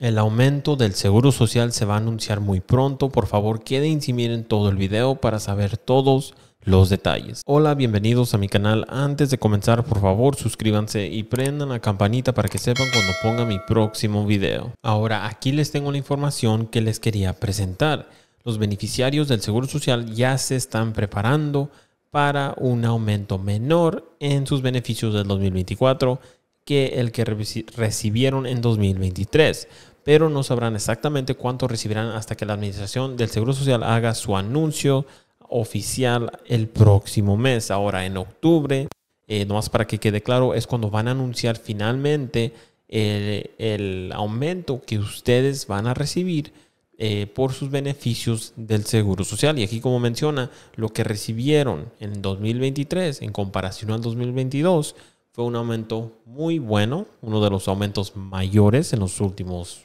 El aumento del seguro social se va a anunciar muy pronto. Por favor, quédense y miren todo el video para saber todos los detalles. Hola, bienvenidos a mi canal. Antes de comenzar, por favor, suscríbanse y prendan la campanita para que sepan cuando ponga mi próximo video. Ahora, aquí les tengo la información que les quería presentar. Los beneficiarios del seguro social ya se están preparando para un aumento menor en sus beneficios del 2024 que el que recibieron en 2023 pero no sabrán exactamente cuánto recibirán hasta que la Administración del Seguro Social haga su anuncio oficial el próximo mes, ahora en octubre. Eh, nomás para que quede claro, es cuando van a anunciar finalmente el, aumento que ustedes van a recibir eh, por sus beneficios del Seguro Social. Y aquí, como menciona, lo que recibieron en 2023 en comparación al 2022 fue un aumento muy bueno, uno de los aumentos mayores en los últimos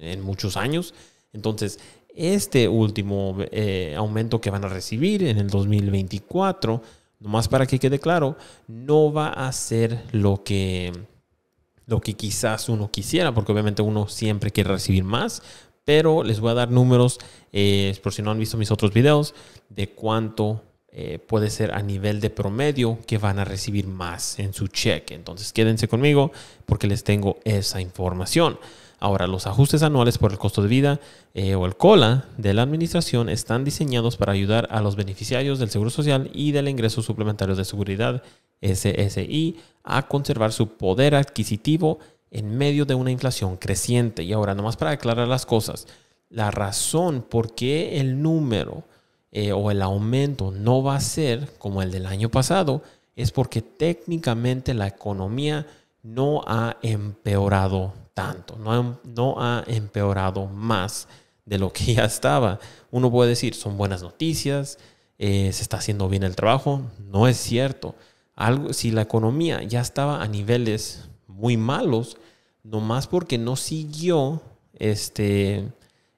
en muchos años. Entonces, este último eh, aumento que van a recibir en el 2024, nomás para que quede claro, no va a ser lo que, lo que quizás uno quisiera, porque obviamente uno siempre quiere recibir más, pero les voy a dar números, eh, por si no han visto mis otros videos, de cuánto eh, puede ser a nivel de promedio que van a recibir más en su cheque. Entonces quédense conmigo porque les tengo esa información. Ahora, los ajustes anuales por el costo de vida eh, o el COLA de la administración están diseñados para ayudar a los beneficiarios del Seguro Social y del Ingreso Suplementario de Seguridad, SSI, a conservar su poder adquisitivo en medio de una inflación creciente. Y ahora, nomás para aclarar las cosas, la razón por qué el número eh, o el aumento no va a ser como el del año pasado es porque técnicamente la economía no ha empeorado tanto, no ha, no ha empeorado más de lo que ya estaba. Uno puede decir, son buenas noticias, eh, se está haciendo bien el trabajo. No es cierto. Algo, si la economía ya estaba a niveles muy malos, nomás porque no siguió este,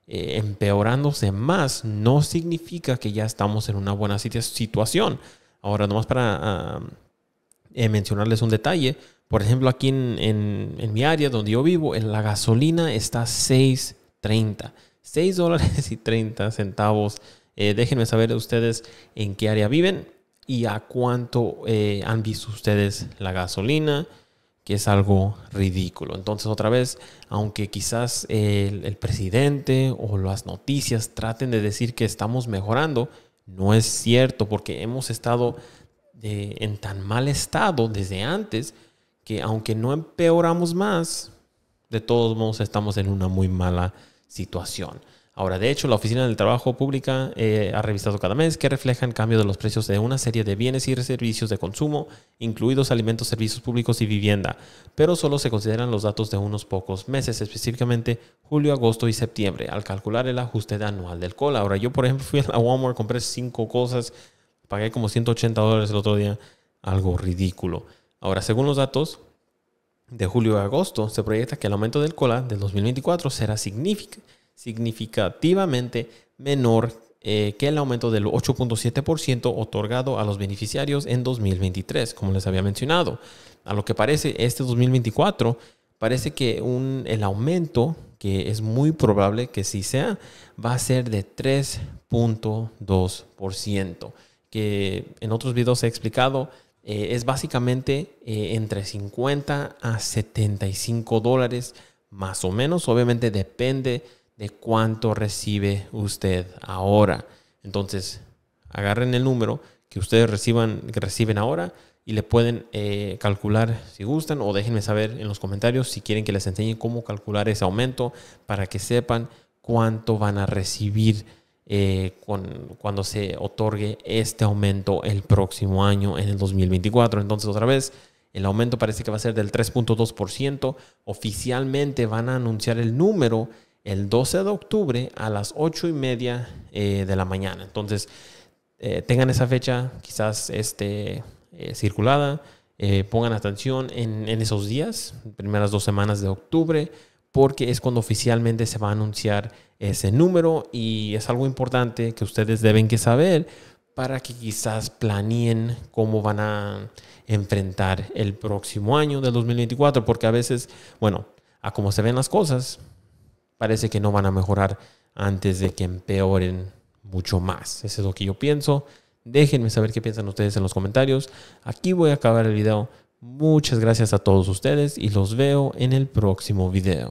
eh, empeorándose más, no significa que ya estamos en una buena situación. Ahora, nomás para ah, eh, mencionarles un detalle, por ejemplo, aquí en, mi área donde yo vivo, en la gasolina está 6.30. 6 dólares y 30 centavos. Eh, déjenme saber ustedes en qué área viven y a cuánto eh, han visto ustedes la gasolina, que es algo ridículo. Entonces, otra vez, aunque quizás el, presidente o las noticias traten de decir que estamos mejorando, no es cierto porque hemos estado eh, en tan mal estado desde antes que aunque no empeoramos más, de todos modos estamos en una muy mala situación. Ahora, de hecho, la Oficina del Trabajo Pública eh, ha revisado cada mes que refleja en cambio de los precios de una serie de bienes y servicios de consumo, incluidos alimentos, servicios públicos y vivienda, pero solo se consideran los datos de unos pocos meses, específicamente julio, agosto y septiembre, al calcular el ajuste anual del cola. Ahora, yo, por ejemplo, fui a la Walmart, compré cinco cosas, pagué como 180 dólares el otro día, algo ridículo. Ahora, según los datos de julio a agosto, se proyecta que el aumento del cola del 2024 será significativamente menor eh, que el aumento del 8.7% otorgado a los beneficiarios en 2023, como les había mencionado. A lo que parece, este 2024 parece que el aumento, que es muy probable que sí sea, va a ser de 3.2%, que en otros videos he explicado eh, es básicamente eh, entre 50 a 75 dólares más o menos. Obviamente depende de cuánto recibe usted ahora. Entonces, agarren el número que ustedes reciban, que reciben ahora y le pueden eh, calcular si gustan o déjenme saber en los comentarios si quieren que les enseñe cómo calcular ese aumento para que sepan cuánto van a recibir eh, con, cuando se otorgue este aumento el próximo año, en el 2024. Entonces, otra vez, el aumento parece que va a ser del 3.2%. Oficialmente van a anunciar el número el 12 de octubre a las 8 y media eh, de la mañana. Entonces, eh, tengan esa fecha quizás este, circulada. pongan atención en, en esos días, primeras dos semanas de octubre porque es cuando oficialmente se va a anunciar ese número y es algo importante que ustedes deben que saber para que quizás planeen cómo van a enfrentar el próximo año del 2024, porque a veces, bueno, a como se ven las cosas, parece que no van a mejorar antes de que empeoren mucho más. Eso es lo que yo pienso. Déjenme saber qué piensan ustedes en los comentarios. Aquí voy a acabar el video. Muchas gracias a todos ustedes y los veo en el próximo video.